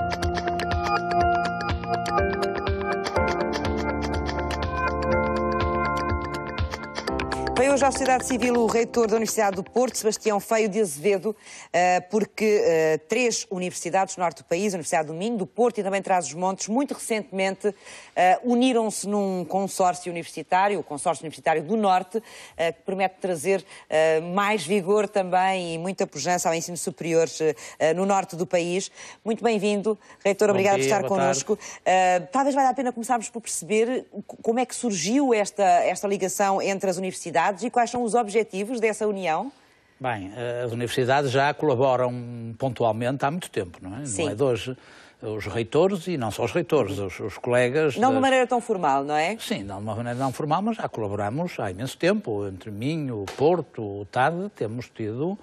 Thank you. Veio hoje à sociedade civil o reitor da Universidade do Porto, Sebastião Feio de Azevedo, eh, porque eh, três universidades no norte do país, a Universidade do Minho, do Porto e também Trás-os-Montes, muito recentemente eh, uniram-se num consórcio universitário, o Consórcio Universitário do Norte, que promete trazer mais vigor também e muita pujança ao ensino superior no norte do país. Muito bem-vindo, reitor, obrigado por estar connosco. Talvez valha a pena começarmos por perceber como é que surgiu esta, esta ligação entre as universidades universidades e quais são os objetivos dessa união? Bem, eh, as universidades já colaboram pontualmente há muito tempo, não é? Sim. Não é de hoje. Os reitores, e não só os reitores, os, os colegas... Não das... de maneira tão formal, não é? Sim, não de uma maneira não formal, mas já colaboramos há imenso tempo. Entre mim, o Porto, o TAD, temos tido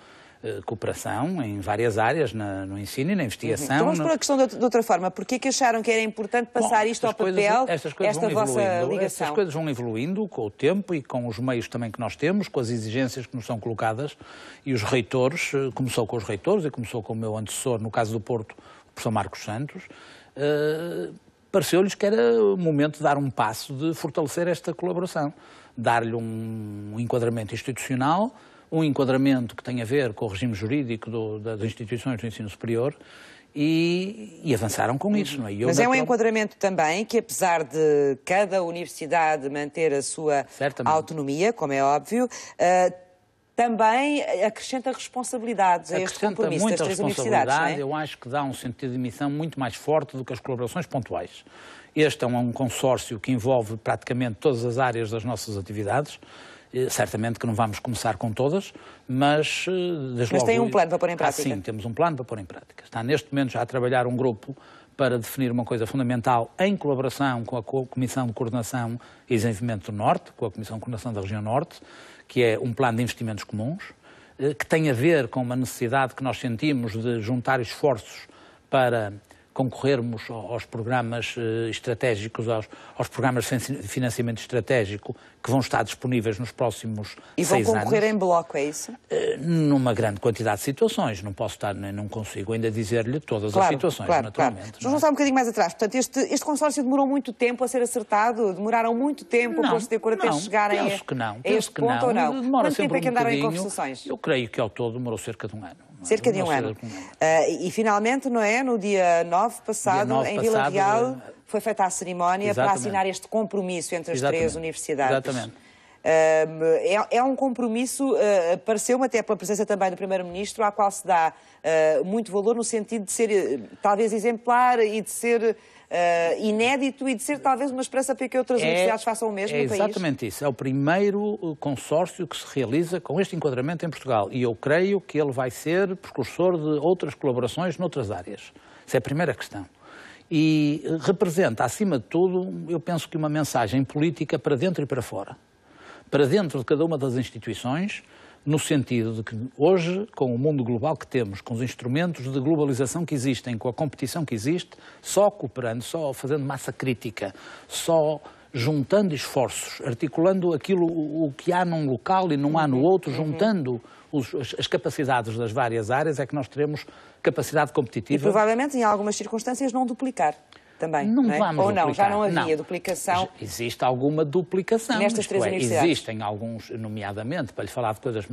eh, cooperação em várias áreas, na, no ensino e na investigação. Uhum. Então vamos no... pôr a questão de, de outra forma. Porquê que acharam que era importante passar Bom, isto ao coisas, papel, esta vossa ligação? Estas coisas vão evoluindo com o tempo e com os meios também que nós temos, com as exigências que nos são colocadas e os reitores, eh, começou com os reitores e começou com o meu antecessor, no caso do Porto, o professor Marcos Santos, uh, pareceu-lhes que era o momento de dar um passo de fortalecer esta colaboração, dar-lhe um enquadramento institucional, um enquadramento que tem a ver com o regime jurídico do, das instituições do ensino superior e, e, avançaram com isso. Não é? Mas é um enquadramento também que, apesar de cada universidade manter a sua Certamente. autonomia, como é óbvio, uh, também acrescenta responsabilidades a acrescenta este compromisso muita das três universidades. É? Eu acho que dá um sentido de missão muito mais forte do que as colaborações pontuais. Este é um consórcio que envolve praticamente todas as áreas das nossas atividades. Eh, certamente que não vamos começar com todas, mas eh, desde Mas tem um plano para pôr em prática? Ah, sim, temos um plano para pôr em prática. Está neste momento já a trabalhar um grupo para definir uma coisa fundamental em colaboração com a Comissão de Coordenação e Desenvolvimento do Norte, com a Comissão de Coordenação da Região Norte, que é um plano de investimentos comuns, eh, que tem a ver com uma necessidade que nós sentimos de juntar esforços para concorrermos aos programas eh, estratégicos, aos, aos programas de financiamento estratégico que vão estar disponíveis nos próximos seis anos. E vão concorrer em bloco, é isso? Eh, numa grande quantidade de situações. Não posso estar, não consigo ainda dizer-lhe todas claro, as situações, claro, naturalmente. Claro. É? Vamos voltar um bocadinho mais atrás. Portanto, este, este consórcio demorou muito tempo a ser acertado? Demoraram muito tempo não, para os acordo não, chegarem penso a, que não, a penso este que ponto não. ou não? Demora Quanto tempo é que andaram um em conversações? Eu creio que ao todo demorou cerca de um ano cerca de um ano. Ah, e finalmente, não é? No dia 9 passado, dia 9 em Vila Real, eh, foi feita a cerimónia Exatamente. para assinar este compromisso entre as Exatamente. três universidades. Exatamente. É, é um compromisso, ah, pareceu-me até pela presença também do Primeiro-Ministro, à qual se dá ah, muito valor no sentido de ser ah, talvez exemplar e de ser inédito e de ser talvez uma esperança para que outras é, universidades façam o mesmo é no país. Exatamente isso. É o primeiro uh, consórcio que se realiza com este enquadramento em Portugal e eu creio que ele vai ser precursor de outras colaborações noutras áreas. Essa é a primeira questão e uh, representa, acima de tudo, eu penso que uma mensagem política para dentro e para fora para dentro de cada uma das instituições, no sentido de que hoje, com o mundo global que temos, com os instrumentos de globalização que existem, com a competição que existe, só cooperando, só fazendo massa crítica, só juntando esforços, articulando aquilo o que há num local e não há no outro, uhum. juntando os, as capacidades das várias áreas, é que nós teremos capacidade competitiva. E provavelmente, em algumas circunstâncias, não duplicar também. Não, não é? vamos Ou não, duplicar. já não havia não. duplicação. Existe alguma duplicação. Nestas é, três é, universidades. Existem alguns, nomeadamente, para lhe falar de coisas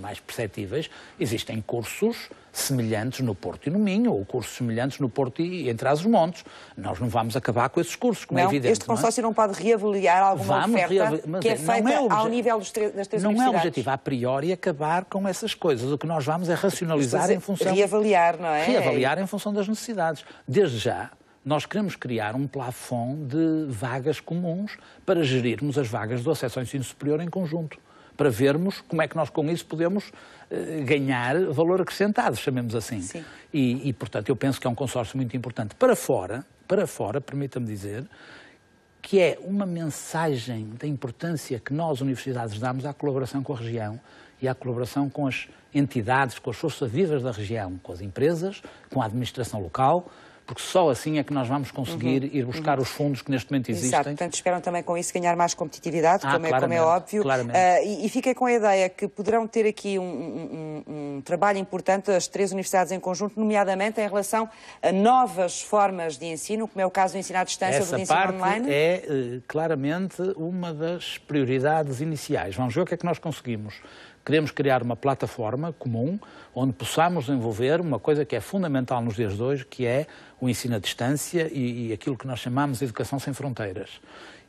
mais perceptíveis, existem cursos semelhantes no Porto e no Minho, ou cursos semelhantes no Porto e entre as montes. Nós não vamos acabar com esses cursos, como é não, é evidente. Este consórcio não, é? não pode reavaliar alguma vamos oferta que é, é feita é ao nível dos das três não universidades. Não é objetivo, a priori, acabar com essas coisas. O que nós vamos é racionalizar dizer, em função... Reavaliar, não é? Reavaliar em função das necessidades. Desde já, nós queremos criar um plafond de vagas comuns para gerirmos as vagas do acesso ao ensino superior em conjunto, para vermos como é que nós com isso podemos eh, ganhar valor acrescentado, chamemos assim. Sim. E, e, portanto, eu penso que é um consórcio muito importante. Para fora, para fora, permita-me dizer, que é uma mensagem da importância que nós, universidades, damos à colaboração com a região e à colaboração com as entidades, com as forças vivas da região, com as empresas, com a administração local, porque só assim é que nós vamos conseguir uhum. ir buscar uhum. os fundos que neste momento existem. Exato, portanto esperam também com isso ganhar mais competitividade, ah, como, é, como, é, óbvio. Uh, e, e fiquei com a ideia que poderão ter aqui um, um, um, trabalho importante as três universidades em conjunto, nomeadamente em relação a novas formas de ensino, como é o caso do ensino à distância Essa ou do ensino parte online. é eh, claramente uma das prioridades iniciais. Vamos ver o que é que nós conseguimos Queremos criar uma plataforma comum onde possamos desenvolver uma coisa que é fundamental nos dias de hoje, que é o ensino à distância e, e aquilo que nós chamamos de educação sem fronteiras.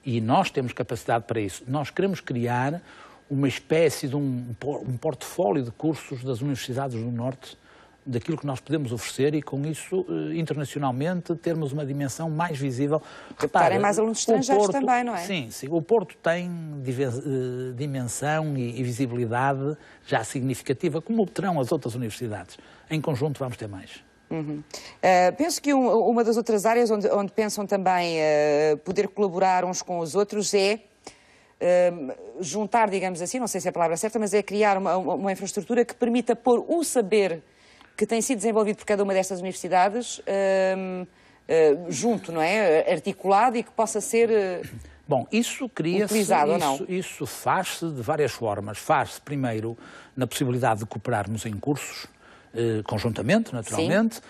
E nós temos capacidade para isso. Nós queremos criar uma espécie de um, um portfólio de cursos das universidades do Norte daquilo que nós podemos oferecer e, com isso, eh, internacionalmente, termos uma dimensão mais visível. É Reparem mais alunos estrangeiros Porto, também, não é? Sim, sim. O Porto tem eh, dimensão e, visibilidade já significativa, como terão as outras universidades. Em conjunto, vamos ter mais. Uhum. Uh, penso que um, uma das outras áreas onde, onde pensam também uh, poder colaborar uns com os outros é uh, juntar, digamos assim, não sei se é a palavra certa, mas é criar uma, uma infraestrutura que permita pôr o saber que tem sido desenvolvido por cada uma destas universidades uh, junto, não é? Articulado e que possa ser. Uh, Bom, isso cria-se, isso, isso faz-se de várias formas. Faz-se primeiro na possibilidade de cooperarmos em cursos, eh, conjuntamente, naturalmente, Sim.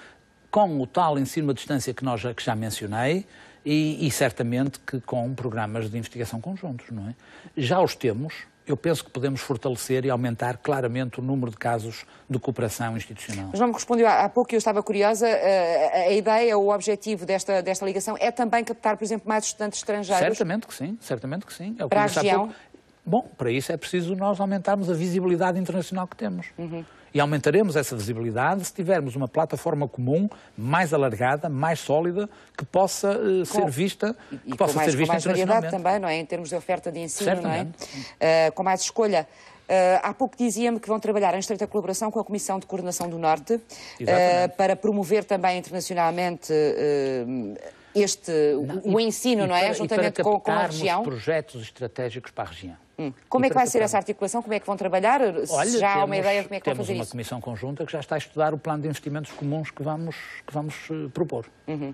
com o tal ensino à distância que, nós, que já mencionei, e, e certamente que com programas de investigação conjuntos, não é? Já os temos, eu penso que podemos fortalecer e aumentar claramente o número de casos de cooperação institucional. Mas não me respondeu há pouco, eu estava curiosa, eh, a ideia ou o objetivo desta, desta ligação é também captar, por exemplo, mais estudantes estrangeiros? Certamente que sim, certamente que sim. É para a região? Pouco, Bom, para isso é preciso nós aumentarmos a visibilidade internacional que temos. Uhum. E aumentaremos essa visibilidade se tivermos uma plataforma comum mais alargada, mais sólida, que possa uh, ser vista, e, que possa mais, ser vista com mais variedade também, não é? Em termos de oferta de ensino, Certamente. não é? Uh, com mais escolha. Uh, há pouco dizia-me que vão trabalhar em estreita colaboração com a Comissão de Coordenação do Norte uh, para promover também internacionalmente uh, este, não, o e, ensino, e não é? Para, Juntamente e para com, com a região. projetos estratégicos para a região. Como e é que vai ser essa articulação? Como é que vão trabalhar? Olha, já há uma ideia como é que vão fazer uma Temos uma comissão conjunta que já está a estudar o plano de investimentos comuns que vamos, que vamos uh, propor. Uhum.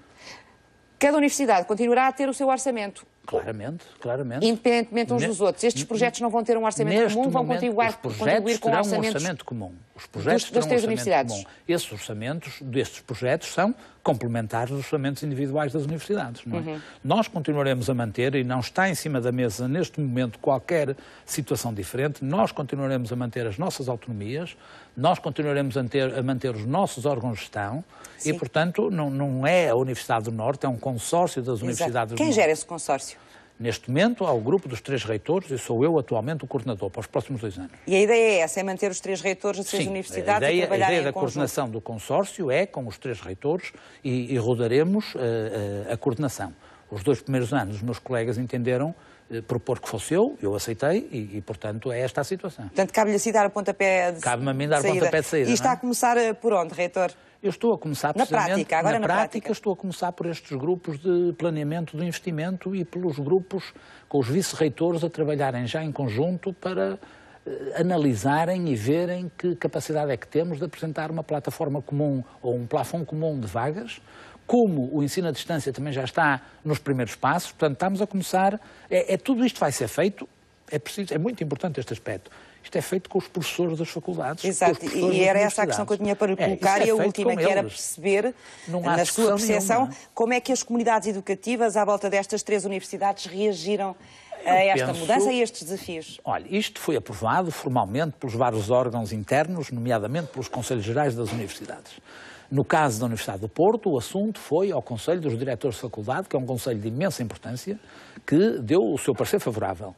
Cada universidade continuará a ter o seu orçamento. Claramente, claramente. Independentemente uns ne dos outros. Estes projetos não vão ter um orçamento comum, vão continuar contribuir, contribuir com terá um orçamento comum. Os projetos dos, dos terão um orçamento comum. Esses orçamentos destes projetos são complementares dos orçamentos individuais das universidades. É? Uhum. Nós continuaremos a manter, e não está em cima da mesa neste momento qualquer situação diferente, nós continuaremos a manter as nossas autonomias, nós continuaremos a, ter, a manter os nossos órgãos de gestão Sim. e, portanto, não, não, é a Universidade do Norte, é um consórcio das Exato. universidades Quem do Norte. Quem gera esse consórcio? neste momento ao grupo dos três reitores e sou eu atualmente o coordenador para os próximos dois anos. E a ideia é essa, é manter os três reitores das três universidades a ideia, e trabalhar A ideia da coordenação do consórcio é com os três reitores e, e rodaremos uh, uh, a coordenação. Os dois primeiros anos os meus colegas entenderam eh, propor que fosse eu, eu aceitei e, e portanto, é esta a situação. Portanto, cabe-lhe assim dar a pontapé de Cabe-me a mim dar a pontapé de saída. E está é? a começar por onde, Reitor? Eu estou a começar precisamente... Na prática, agora na, na prática, prática, estou a começar por estes grupos de planeamento do investimento e pelos grupos com os vice-reitores a trabalharem já em conjunto para eh, analisarem e verem que capacidade é que temos de apresentar uma plataforma comum ou um plafond comum de vagas, como o ensino à distância também já está nos primeiros passos, portanto, estamos a começar. É, é tudo isto vai ser feito, é, preciso, é muito importante este aspecto. Isto é feito com os professores das faculdades. Exato, e era essa a questão que eu tinha para lhe colocar é, e a é última, que era perceber, eh, na sua percepção, nenhuma. como é que as comunidades educativas à volta destas três universidades reagiram eu a esta penso, mudança e a estes desafios? Olha, isto foi aprovado formalmente pelos vários órgãos internos, nomeadamente pelos Conselhos Gerais das Universidades. No caso da Universidade do Porto, o assunto foi ao Conselho dos Diretores de Faculdade, que é um conselho de imensa importância, que deu o seu parecer favorável.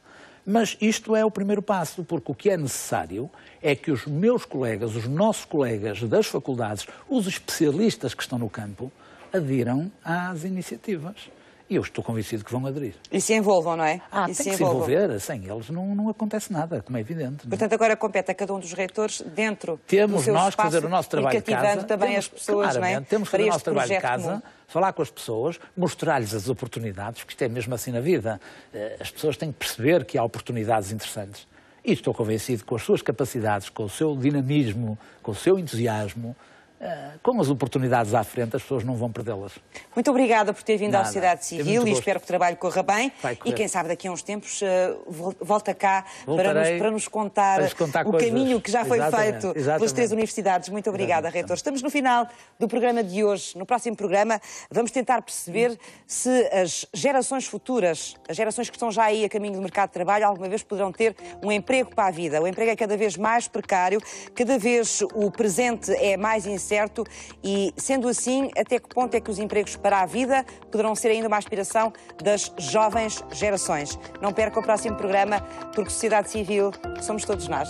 Mas isto é o primeiro passo, porque o que é necessário é que os meus colegas, os nossos colegas das faculdades, os especialistas que estão no campo, adiram às iniciativas. E eu estou convencido que vão aderir. E se envolvam, não é? Ah, e tem se que envolvam. se envolver. Sem eles não, não acontece nada, como é evidente. É? Portanto, agora compete a cada um dos reitores, dentro Temos do seu nós que fazer o nosso trabalho de casa. também temos, as pessoas, não é? Temos que fazer o nosso trabalho de casa. Comum falar com as pessoas, mostrar-lhes as oportunidades, porque isto é mesmo assim na vida. Eh, as pessoas têm que perceber que há oportunidades interessantes. E estou convencido que com as suas capacidades, com o seu dinamismo, com o seu entusiasmo, eh, com as oportunidades à frente, as pessoas não vão perdê-las. Muito obrigada por ter vindo Nada. à Sociedade Civil e espero que o trabalho corra bem. E quem sabe daqui a uns tempos eh, volta cá para nos, para nos contar, contar o coisas. caminho que já foi Exatamente. feito Exatamente. pelas três universidades. Muito obrigada, Exatamente. Reitor. Estamos no final do programa de hoje. No próximo programa vamos tentar perceber se as gerações futuras, as gerações que estão já aí a caminho do mercado de trabalho, alguma vez poderão ter um emprego para a vida. O emprego é cada vez mais precário, cada vez o presente é mais incerto e, sendo assim, até que ponto é que os empregos para a vida poderão ser ainda uma aspiração das jovens gerações? Não perca o próximo programa, porque sociedade civil somos todos nós.